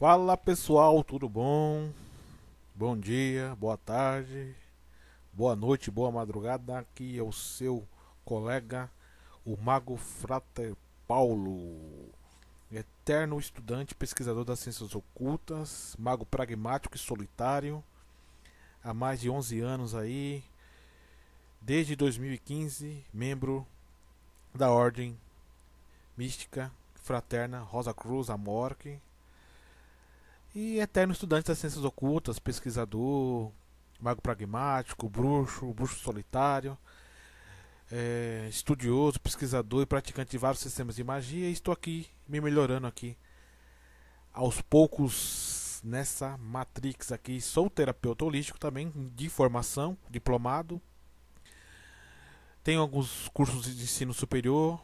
Fala pessoal, tudo bom? Bom dia, boa tarde, boa noite, boa madrugada. Aqui é o seu colega, o Mago Frater Paulo, eterno estudante, pesquisador das ciências ocultas, mago pragmático e solitário, há mais de 11 anos aí, desde 2015, membro da Ordem Mística Fraterna Rosa Cruz Amorque e eterno estudante das ciências ocultas, pesquisador, mago pragmático, bruxo, bruxo solitário, é, estudioso, pesquisador e praticante de vários sistemas de magia. E estou aqui me melhorando aqui aos poucos nessa matrix aqui. Sou terapeuta holístico também, de formação, diplomado. Tenho alguns cursos de ensino superior.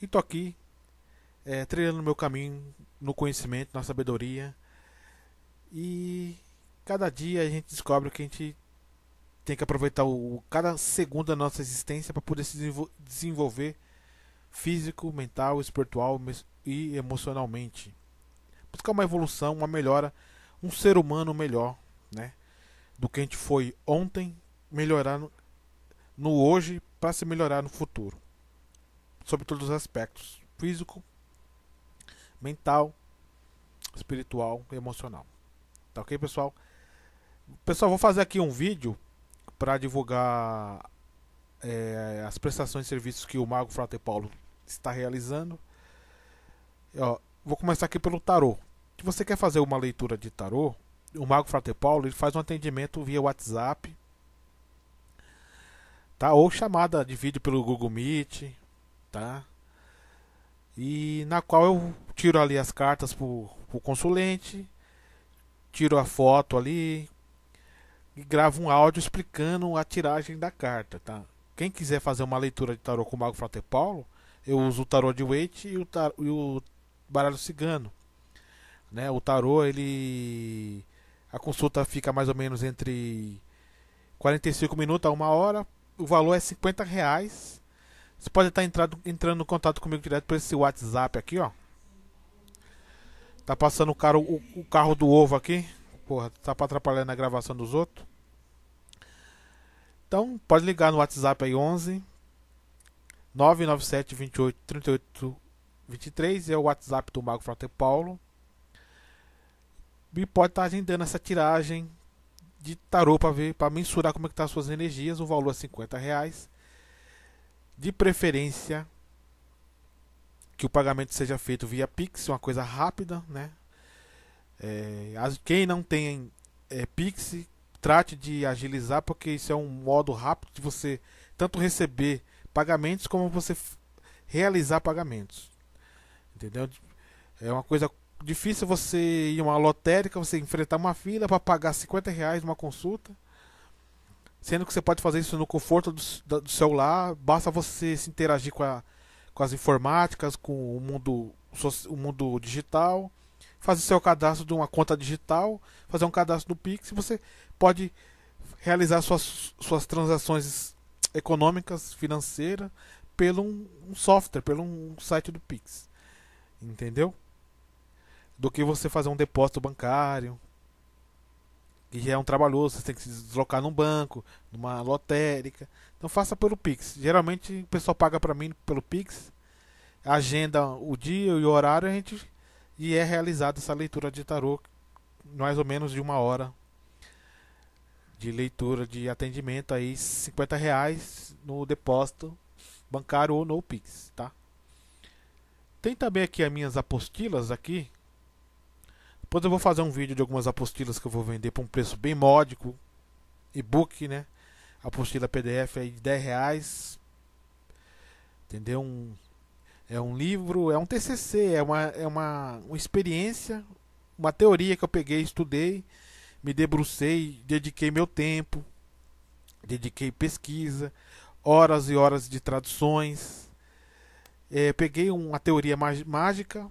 E estou aqui é, trilhando meu caminho no conhecimento, na sabedoria. E cada dia a gente descobre que a gente tem que aproveitar o, cada segundo da nossa existência para poder se desenvolver físico, mental, espiritual e emocionalmente. Buscar uma evolução, uma melhora, um ser humano melhor, né? Do que a gente foi ontem, melhorar no, no hoje para se melhorar no futuro. Sobre todos os aspectos, físico, mental, espiritual e emocional. Tá ok, pessoal? Pessoal, vou fazer aqui um vídeo para divulgar é, as prestações de serviços que o Mago Frater Paulo está realizando. Ó, vou começar aqui pelo tarô. Se você quer fazer uma leitura de tarô, o Mago Frater Paulo ele faz um atendimento via WhatsApp, tá? Ou chamada de vídeo pelo Google Meet, tá? e na qual eu tiro ali as cartas para o consulente, tiro a foto ali e gravo um áudio explicando a tiragem da carta, tá? Quem quiser fazer uma leitura de tarô com o Mago Frater Paulo, eu uso o tarô de Waite e o, e o baralho cigano. Né? O tarô, ele... A consulta fica mais ou menos entre 45 minutos a uma hora. O valor é 50 reais você pode estar entrado, entrando em contato comigo direto por esse WhatsApp aqui, ó. Tá passando o carro, o, o carro do ovo aqui. Porra, tá pra na gravação dos outros. Então, pode ligar no WhatsApp aí 11 997 28 38 23 é o WhatsApp do Mago Frater Paulo. E pode estar agendando essa tiragem de tarô para ver, para mensurar como é que tá as suas energias, o valor é 50 reais. De preferência que o pagamento seja feito via Pix, uma coisa rápida, né? É, quem não tem é, Pix, trate de agilizar, porque isso é um modo rápido de você tanto receber pagamentos como você realizar pagamentos. Entendeu? É uma coisa difícil você ir uma lotérica, você enfrentar uma fila para pagar 50 reais uma consulta Sendo que você pode fazer isso no conforto do, do celular, basta você se interagir com, a, com as informáticas, com o mundo, o mundo digital, fazer seu cadastro de uma conta digital, fazer um cadastro do Pix, você pode realizar suas, suas transações econômicas, financeiras, pelo um, um software, pelo um site do Pix. Entendeu? Do que você fazer um depósito bancário, e já é um trabalhoso, você tem que se deslocar num banco, numa lotérica. Então faça pelo Pix. Geralmente o pessoal paga para mim pelo Pix, agenda o dia e o horário a gente, e é realizada essa leitura de tarô, mais ou menos de uma hora de leitura de atendimento aí 50 reais no depósito bancário ou no Pix, tá? Tem também aqui as minhas apostilas aqui depois eu vou fazer um vídeo de algumas apostilas que eu vou vender por um preço bem módico. E-book, né? Apostila PDF aí de 10 reais. Entendeu? Um, é um livro, é um TCC, é uma, é uma, uma experiência, uma teoria que eu peguei, estudei, me debrucei, dediquei meu tempo, dediquei pesquisa, horas e horas de traduções. É, peguei uma teoria mágica,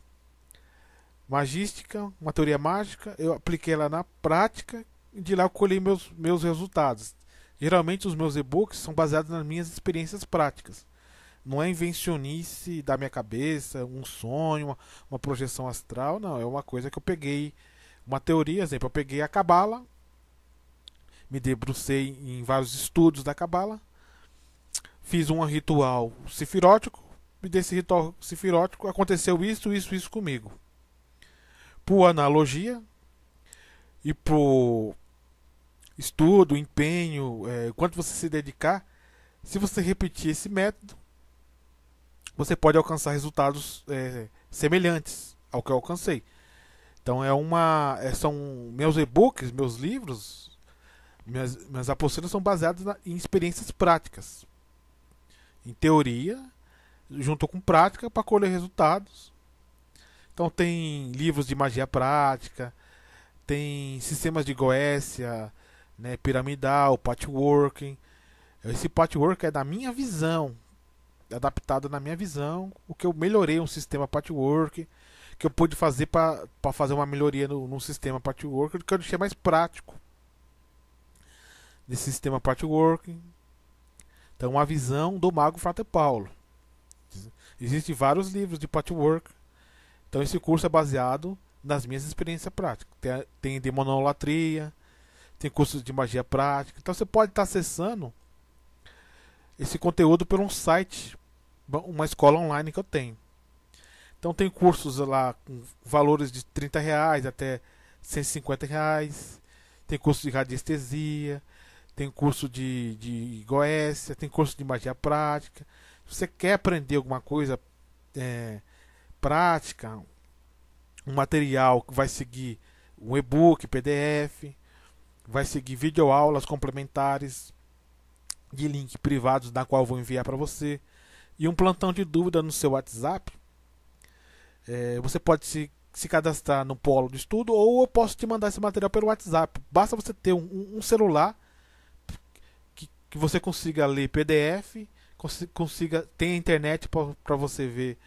magística, uma teoria mágica, eu apliquei ela na prática e de lá eu colhi meus, meus resultados. Geralmente os meus e-books são baseados nas minhas experiências práticas. Não é invencionice da minha cabeça, um sonho, uma, uma projeção astral, não. É uma coisa que eu peguei, uma teoria, exemplo, eu peguei a cabala, me debrucei em vários estudos da cabala, fiz um ritual sifirótico, e desse ritual sifirótico aconteceu isso, isso, isso comigo por analogia e por estudo, empenho, é, quanto você se dedicar, se você repetir esse método, você pode alcançar resultados é, semelhantes ao que eu alcancei. Então é uma, é, são meus e-books, meus livros, minhas, minhas apostilas são baseadas na, em experiências práticas, em teoria, junto com prática para colher resultados então tem livros de magia prática, tem sistemas de Goécia, né, piramidal, patchworking. Esse patchwork é da minha visão, adaptado na minha visão, o que eu melhorei um sistema patchwork, que eu pude fazer para fazer uma melhoria no, num sistema patchwork, que eu achei mais prático desse sistema patchwork. Então, a visão do mago Frater Paulo. Existem vários livros de patchwork então esse curso é baseado nas minhas experiências práticas. Tem, tem demonolatria, tem cursos de magia prática. Então você pode estar acessando esse conteúdo por um site, uma escola online que eu tenho. Então tem cursos lá com valores de 30 reais até 150 reais. Tem curso de radiestesia, tem curso de, de goécia, tem curso de magia prática. Se você quer aprender alguma coisa é, prática, um material que vai seguir um e-book, PDF, vai seguir videoaulas complementares de link privados da qual vou enviar para você e um plantão de dúvida no seu WhatsApp. É, você pode se, se cadastrar no polo de estudo ou eu posso te mandar esse material pelo WhatsApp. Basta você ter um, um celular que, que você consiga ler PDF, consiga, consiga ter internet para você ver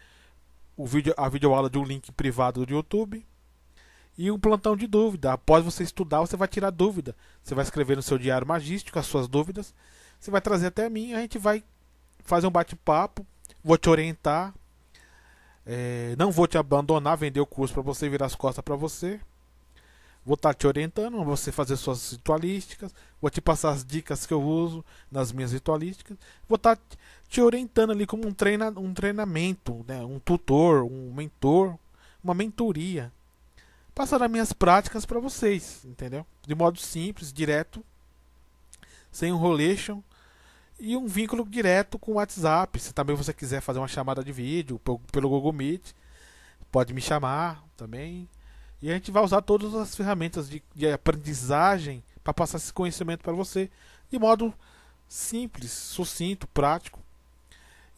o vídeo, a videoaula de um link privado do YouTube e um plantão de dúvida. Após você estudar, você vai tirar dúvida. Você vai escrever no seu diário magístico as suas dúvidas. Você vai trazer até mim, a gente vai fazer um bate-papo, vou te orientar. É, não vou te abandonar, vender o curso para você virar as costas para você. Vou estar tá te orientando, você fazer suas ritualísticas, vou te passar as dicas que eu uso nas minhas ritualísticas, vou estar tá te orientando ali como um, treina, um treinamento, né? um tutor, um mentor, uma mentoria. Passar as minhas práticas para vocês, entendeu? De modo simples, direto, sem um rolation e um vínculo direto com o WhatsApp. Se também você quiser fazer uma chamada de vídeo pelo Google Meet, pode me chamar também e a gente vai usar todas as ferramentas de, de aprendizagem para passar esse conhecimento para você de modo simples, sucinto, prático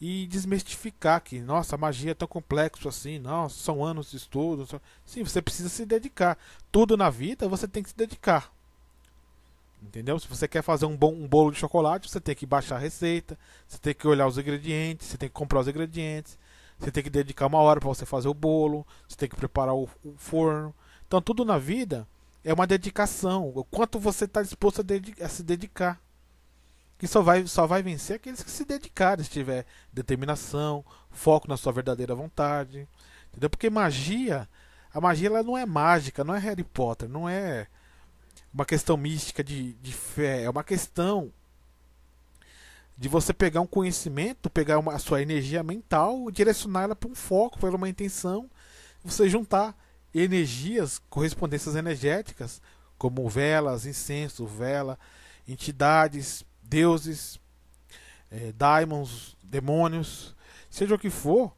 e desmistificar que, nossa, magia é tão complexo assim, não, são anos de estudo. Sim, você precisa se dedicar. Tudo na vida você tem que se dedicar. Entendeu? Se você quer fazer um, bom, um bolo de chocolate, você tem que baixar a receita, você tem que olhar os ingredientes, você tem que comprar os ingredientes, você tem que dedicar uma hora para você fazer o bolo, você tem que preparar o, o, forno. Então tudo na vida é uma dedicação. O quanto você está disposto a, dedicar, a, se dedicar. Que só vai, só vai vencer aqueles que se dedicarem, se tiver determinação, foco na sua verdadeira vontade. Entendeu? Porque magia, a magia ela não é mágica, não é Harry Potter, não é uma questão mística de, de fé, é uma questão de você pegar um conhecimento, pegar uma, a sua energia mental, direcionar ela para um foco, para uma intenção, você juntar energias, correspondências energéticas, como velas, incenso, vela, entidades, deuses, é, daimons, demônios, seja o que for,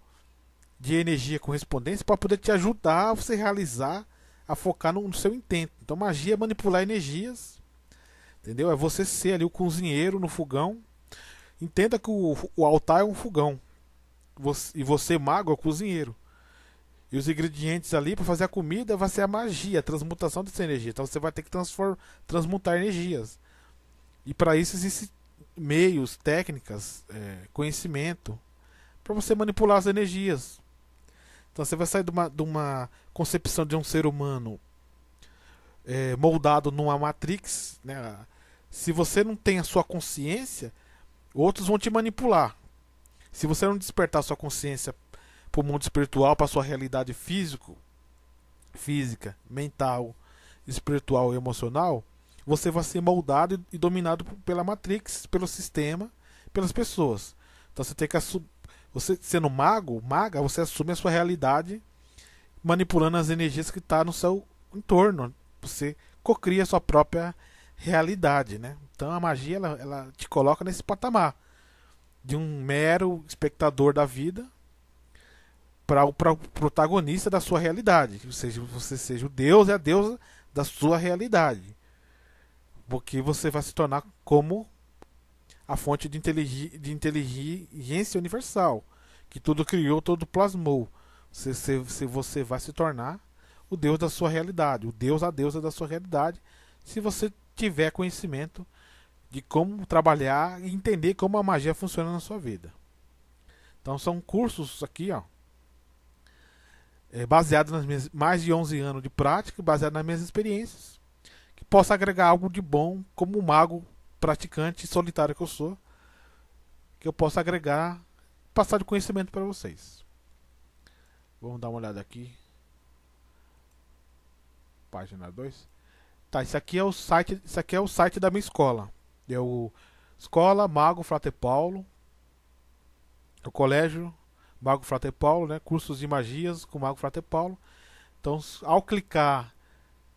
de energia correspondência para poder te ajudar a você realizar, a focar no, no seu intento. Então magia é manipular energias, entendeu? É você ser ali o cozinheiro no fogão Entenda que o, o altar é um fogão. Você, e você, mago, é o cozinheiro. E os ingredientes ali para fazer a comida vai ser a magia, a transmutação dessa energia. Então você vai ter que transform, transmutar energias. E para isso existem meios, técnicas, é, conhecimento para você manipular as energias. Então você vai sair de uma, de uma concepção de um ser humano é, moldado numa matrix. Né? Se você não tem a sua consciência, Outros vão te manipular. Se você não despertar sua consciência para o mundo espiritual, para sua realidade físico, física, mental, espiritual e emocional, você vai ser moldado e dominado pela matrix, pelo sistema, pelas pessoas. Então você tem que assumir. Você sendo mago, maga, você assume a sua realidade manipulando as energias que está no seu entorno. Você cocria a sua própria realidade realidade, né? Então a magia ela, ela te coloca nesse patamar de um mero espectador da vida para o protagonista da sua realidade, que seja você seja o deus e a deusa da sua realidade, porque você vai se tornar como a fonte de, de inteligência universal que tudo criou, tudo plasmou. Você, você, você vai se tornar o deus da sua realidade, o deus a deusa da sua realidade, se você tiver conhecimento de como trabalhar e entender como a magia funciona na sua vida. Então são cursos aqui, ó, é, baseados nas minhas mais de 11 anos de prática, baseado nas minhas experiências, que possa agregar algo de bom como mago praticante solitário que eu sou, que eu possa agregar, passar de conhecimento para vocês. Vamos dar uma olhada aqui. Página 2. Tá, isso aqui é o site, isso aqui é o site da minha escola. É o Escola Mago Frater Paulo. É o colégio Mago Frater Paulo, né? Cursos de magias com Mago Frater Paulo. Então, ao clicar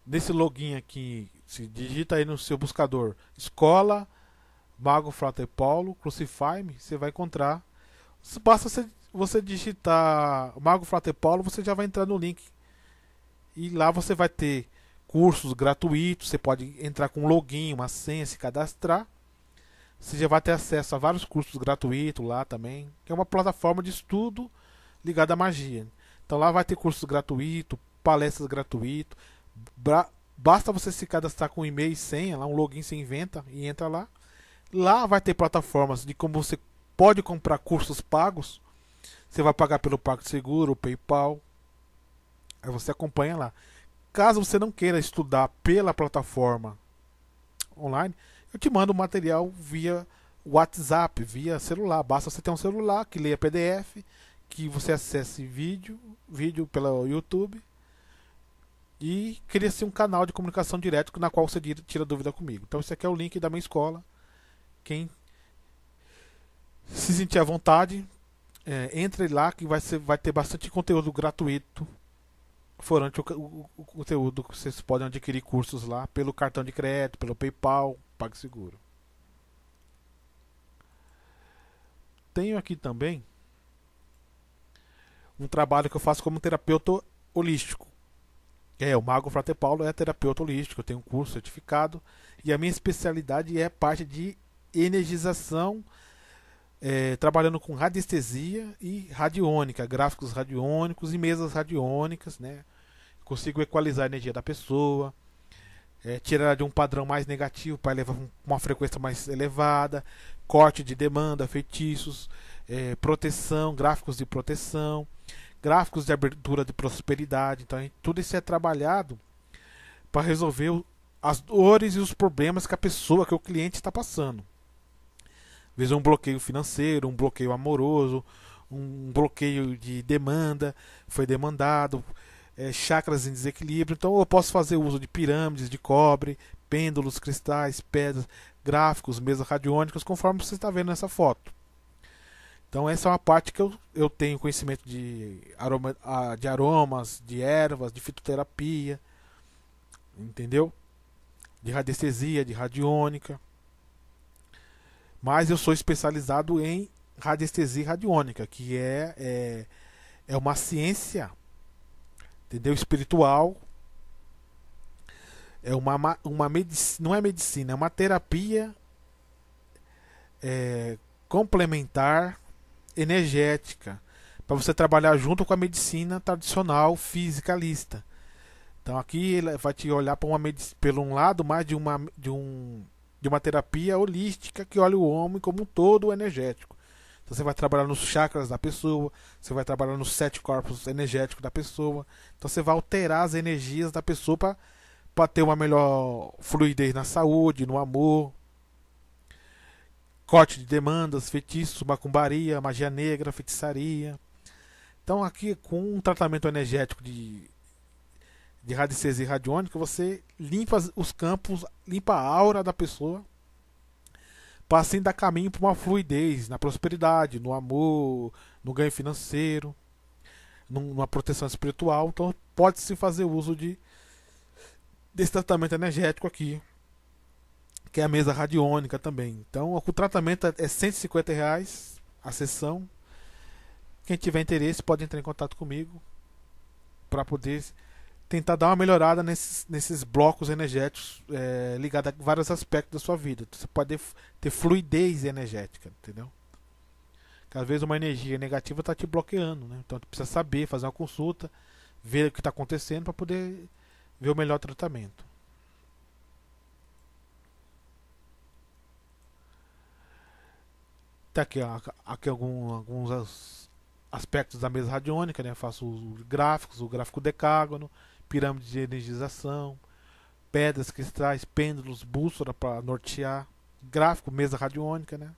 nesse login aqui, se digita aí no seu buscador Escola Mago Frater Paulo Crucify-me, você vai encontrar. Basta você, você digitar Mago Frater Paulo, você já vai entrar no link. E lá você vai ter cursos gratuitos, você pode entrar com um login, uma senha, se cadastrar. Você já vai ter acesso a vários cursos gratuitos lá também, que é uma plataforma de estudo ligada à magia. Então lá vai ter cursos gratuitos, palestras gratuitas. Basta você se cadastrar com e-mail e senha, lá um login você inventa e entra lá. Lá vai ter plataformas de como você pode comprar cursos pagos. Você vai pagar pelo Pacto Seguro, PayPal. Aí você acompanha lá. Caso você não queira estudar pela plataforma online, eu te mando o material via WhatsApp, via celular. Basta você ter um celular que leia PDF, que você acesse vídeo, vídeo pelo YouTube e cria-se um canal de comunicação direto na qual você tira dúvida comigo. Então esse aqui é o link da minha escola. Quem se sentir à vontade, é, entre lá que vai, ser, vai ter bastante conteúdo gratuito forante o, o, o conteúdo que vocês podem adquirir cursos lá pelo cartão de crédito, pelo PayPal, PagSeguro. Tenho aqui também um trabalho que eu faço como terapeuta holístico. É, o Mago Frate Paulo é terapeuta holístico, eu tenho um curso certificado e a minha especialidade é parte de energização é, trabalhando com radiestesia e radiônica, gráficos radiônicos e mesas radiônicas, né? Consigo equalizar a energia da pessoa, é, tirar de um padrão mais negativo para levar uma frequência mais elevada, corte de demanda, feitiços, é, proteção, gráficos de proteção, gráficos de abertura de prosperidade. Então, tudo isso é trabalhado para resolver as dores e os problemas que a pessoa, que o cliente está passando. Veja é um bloqueio financeiro, um bloqueio amoroso, um bloqueio de demanda, foi demandado, é, chakras em desequilíbrio. Então eu posso fazer uso de pirâmides, de cobre, pêndulos, cristais, pedras, gráficos, mesas radiônicas, conforme você está vendo nessa foto. Então essa é uma parte que eu, eu tenho conhecimento de, aroma, ah, de aromas, de ervas, de fitoterapia, entendeu? De radiestesia, de radiônica. Mas eu sou especializado em radiestesia radiônica, que é, é, é uma ciência entendeu? espiritual. É uma, uma medicina, não é medicina, é uma terapia é, complementar energética para você trabalhar junto com a medicina tradicional fisicalista. Então aqui ele vai te olhar para uma pelo um lado mais de uma de um de uma terapia holística que olha o homem como um todo energético. Então você vai trabalhar nos chakras da pessoa, você vai trabalhar nos sete corpos energéticos da pessoa. Então você vai alterar as energias da pessoa para ter uma melhor fluidez na saúde, no amor. Corte de demandas, feitiços, macumbaria, magia negra, feitiçaria. Então aqui com um tratamento energético de de e radiônica, você limpa os campos, limpa a aura da pessoa, para assim dar caminho para uma fluidez na prosperidade, no amor, no ganho financeiro, numa proteção espiritual. Então pode-se fazer uso de desse tratamento energético aqui, que é a mesa radiônica também. Então o tratamento é 150 é reais a sessão. Quem tiver interesse pode entrar em contato comigo para poder tentar dar uma melhorada nesses, nesses blocos energéticos é, ligados a vários aspectos da sua vida. Você pode ter fluidez energética, entendeu? Porque às vezes uma energia negativa está te bloqueando, né? Então você precisa saber, fazer uma consulta, ver o que está acontecendo para poder ver o melhor tratamento. Tá aqui, aqui algum, alguns aspectos da mesa radiônica, né? Eu faço gráficos, o gráfico decágono, pirâmide de energização, pedras, cristais, pêndulos, bússola para nortear, gráfico, mesa radiônica, né?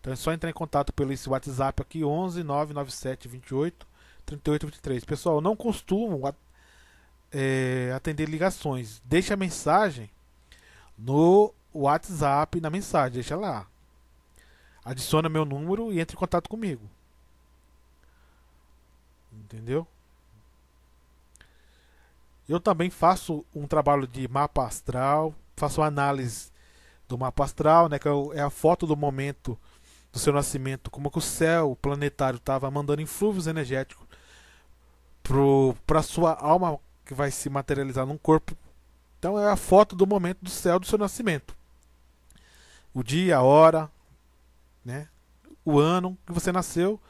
Então é só entrar em contato pelo esse WhatsApp aqui 11 997 28 38 23. Pessoal, não costumo é, atender ligações. Deixa a mensagem no WhatsApp na mensagem, deixa lá. Adiciona meu número e entre em contato comigo. Entendeu? Eu também faço um trabalho de mapa astral, faço análise do mapa astral, né, que é, é a foto do momento do seu nascimento, como que o céu planetário estava mandando inflúvios energéticos para a sua alma que vai se materializar num corpo. Então é a foto do momento do céu do seu nascimento. O dia, a hora, né? o ano que você nasceu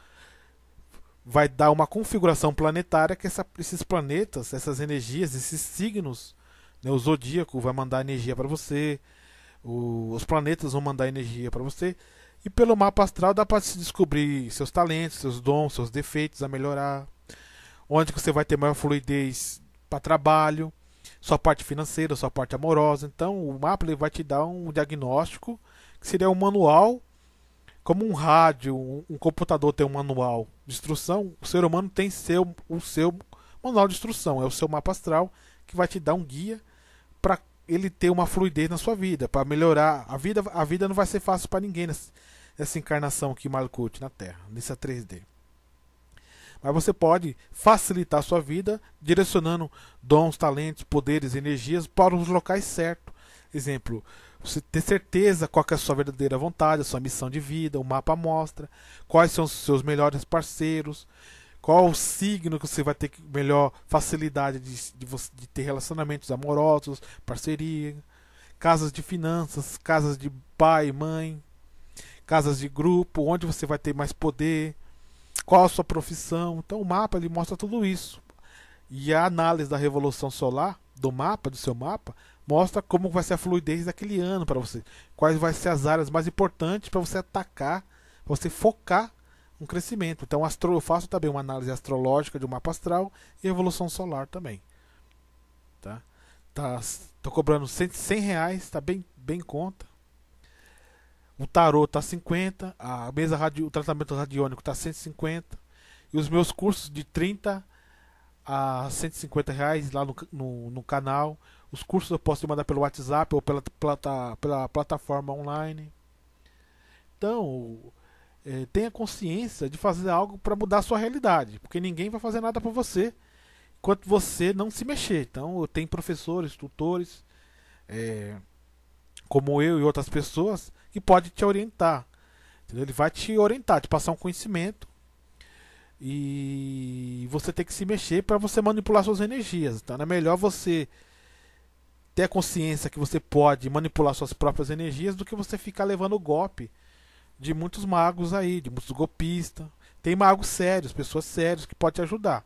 vai dar uma configuração planetária que essa, esses planetas, essas energias, esses signos, né, o zodíaco vai mandar energia para você, o, os planetas vão mandar energia para você, e pelo mapa astral dá para se descobrir seus talentos, seus dons, seus defeitos a melhorar, onde que você vai ter maior fluidez para trabalho, sua parte financeira, sua parte amorosa. Então, o mapa ele vai te dar um diagnóstico que seria um manual, como um rádio, um, um computador tem um manual de instrução, o ser humano tem seu, o seu manual de instrução, é o seu mapa astral que vai te dar um guia para ele ter uma fluidez na sua vida, para melhorar. A vida, a vida não vai ser fácil para ninguém nessa, nessa encarnação aqui Malkuth na Terra, nessa 3D. Mas você pode facilitar a sua vida direcionando dons, talentos, poderes, energias para os locais certos. Exemplo, você ter certeza qual é a sua verdadeira vontade, a sua missão de vida, o mapa mostra, quais são os seus melhores parceiros, qual o signo que você vai ter melhor facilidade de, de, de ter relacionamentos amorosos, parceria, casas de finanças, casas de pai e mãe, casas de grupo, onde você vai ter mais poder, qual a sua profissão. Então o mapa ele mostra tudo isso. E a análise da revolução solar, do mapa, do seu mapa, mostra como vai ser a fluidez daquele ano para você, quais vai ser as áreas mais importantes para você atacar, pra você focar um crescimento. Então astro, eu faço também uma análise astrológica de um mapa astral e evolução solar também. Tá? Tá, tô cobrando 100, 100 reais, tá bem bem conta. O tarô tá 50, a mesa radio, o tratamento radiônico tá 150 e os meus cursos de 30 a 150 reais lá no, no, no canal. Os cursos eu posso te mandar pelo WhatsApp ou pela, plata, pela plataforma online. Então, é, tenha consciência de fazer algo para mudar a sua realidade, porque ninguém vai fazer nada para você enquanto você não se mexer. Então, tem professores, tutores, é, como eu e outras pessoas, que pode te orientar. Entendeu? Ele vai te orientar, te passar um conhecimento e você tem que se mexer para você manipular suas energias. Então, é melhor você ter a consciência que você pode manipular suas próprias energias do que você ficar levando o golpe de muitos magos aí, de muitos golpistas. Tem magos sérios, pessoas sérias que pode te ajudar.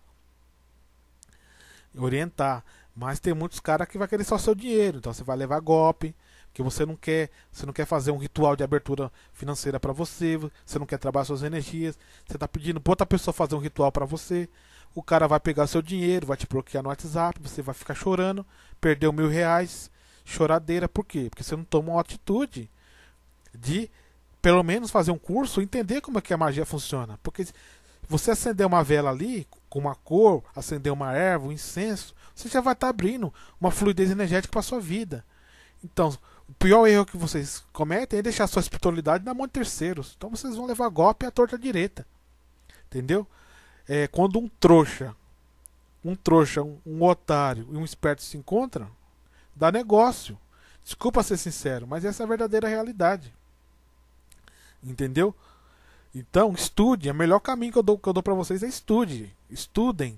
Orientar. Mas tem muitos caras que vai querer só seu dinheiro, então você vai levar golpe, que você não quer, você não quer fazer um ritual de abertura financeira para você, você não quer trabalhar suas energias, você está pedindo para outra pessoa fazer um ritual para você o cara vai pegar seu dinheiro, vai te bloquear no WhatsApp, você vai ficar chorando, perdeu mil reais, choradeira, por quê? Porque você não toma uma atitude de pelo menos fazer um curso, entender como é que a magia funciona. Porque você acender uma vela ali, com uma cor, acender uma erva, um incenso, você já vai estar tá abrindo uma fluidez energética para sua vida. Então, o pior erro que vocês cometem é deixar sua espiritualidade na mão de terceiros. Então vocês vão levar golpe à torta direita. Entendeu? é, quando um trouxa, um trouxa, um, um otário e um esperto se encontram, dá negócio. Desculpa ser sincero, mas essa é a verdadeira realidade. Entendeu? Então, estude. É o melhor caminho que eu dou, dou para vocês é estude. Estudem.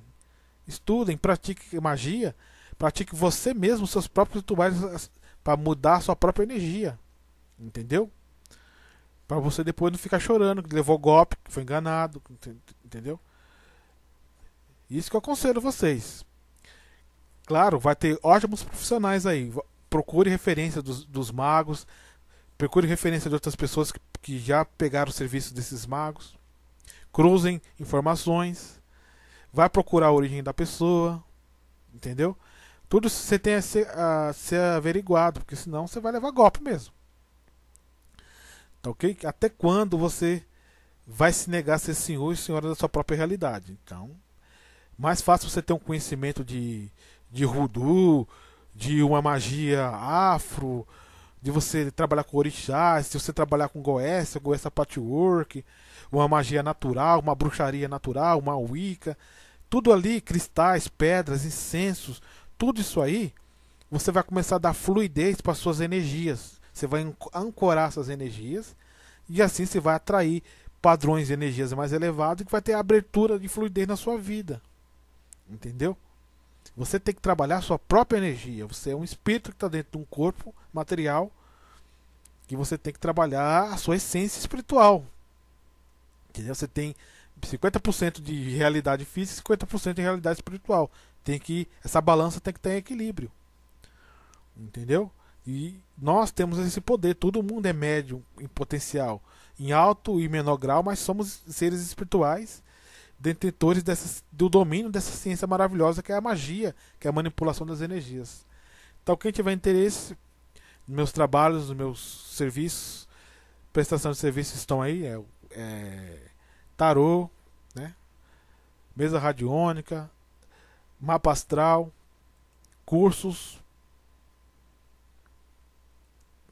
Estudem, pratique magia. Pratique você mesmo seus próprios rituais para mudar a sua própria energia. Entendeu? Para você depois não ficar chorando que levou golpe, que foi enganado, entendeu? Isso que eu aconselho vocês. Claro, vai ter ótimos profissionais aí. Procure referência dos, dos magos, procure referência de outras pessoas que, que já pegaram o serviço desses magos. Cruzem informações. Vai procurar a origem da pessoa. Entendeu? Tudo você tem a ser, a ser averiguado, porque senão você vai levar golpe mesmo. Tá ok? Até quando você vai se negar a ser senhor e senhora da sua própria realidade? Então, mais fácil você ter um conhecimento de, de rudu de uma magia afro, de você trabalhar com orixás, se você trabalhar com goessa goessa patchwork, uma magia natural, uma bruxaria natural, uma wicca, tudo ali, cristais, pedras, incensos, tudo isso aí, você vai começar a dar fluidez para suas energias. Você vai ancorar essas energias e assim você vai atrair padrões de energias mais elevados e vai ter abertura de fluidez na sua vida. Entendeu? Você tem que trabalhar sua própria energia. Você é um espírito que está dentro de um corpo material que você tem que trabalhar a sua essência espiritual. Entendeu? Você tem 50% de realidade física e 50% de realidade espiritual. Tem que essa balança tem que ter equilíbrio. Entendeu? E nós temos esse poder, todo mundo é médium em potencial, em alto e menor grau, mas somos seres espirituais detentores dessa, do domínio dessa ciência maravilhosa que é a magia, que é a manipulação das energias. Então, quem tiver interesse nos meus trabalhos, nos meus serviços, prestação de serviços estão aí, é, é tarô, né? mesa radiônica, mapa astral, cursos,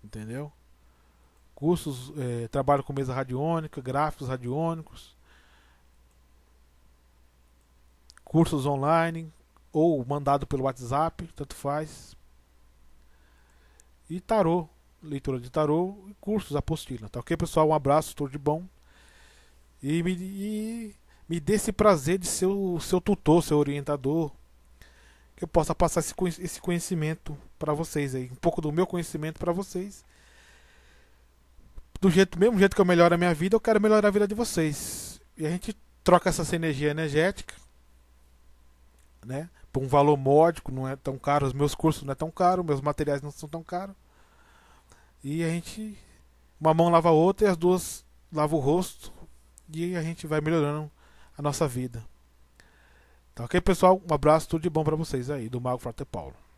entendeu? Cursos, é, trabalho com mesa radiônica, gráficos radiônicos, cursos online ou mandado pelo WhatsApp, tanto faz. E tarô, leitura de tarô e cursos apostila. Tá ok, pessoal? Um abraço, tudo de bom. E me, e me dê esse prazer de ser o seu tutor, seu orientador. Que eu possa passar esse, esse conhecimento para vocês aí. Um pouco do meu conhecimento para vocês. Do jeito, mesmo jeito que eu melhoro a minha vida, eu quero melhorar a vida de vocês. E a gente troca essa energia energética né? Por um valor módico, não é tão caro, os meus cursos não é tão caro, meus materiais não são tão caros. E a gente uma mão lava a outra e as duas lavam o rosto e a gente vai melhorando a nossa vida. Tá ok, pessoal? Um abraço, tudo de bom para vocês aí do Mago Frater Paulo.